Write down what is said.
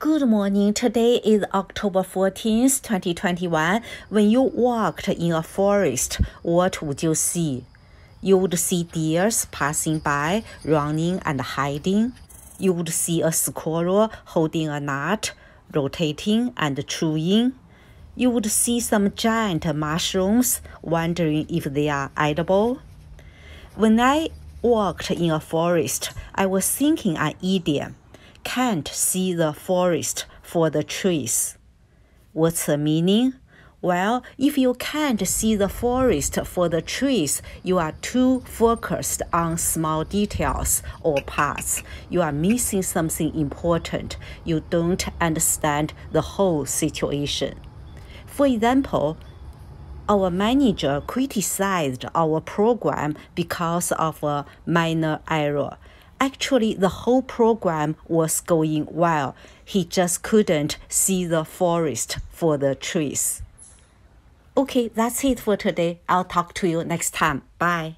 Good morning. Today is October 14th, 2021. When you walked in a forest, what would you see? You would see deers passing by, running and hiding. You would see a squirrel holding a nut, rotating and chewing. You would see some giant mushrooms, wondering if they are edible. When I walked in a forest, I was thinking an idiom can't see the forest for the trees. What's the meaning? Well, if you can't see the forest for the trees, you are too focused on small details or parts. You are missing something important. You don't understand the whole situation. For example, our manager criticized our program because of a minor error. Actually, the whole program was going well. He just couldn't see the forest for the trees. Okay, that's it for today. I'll talk to you next time. Bye.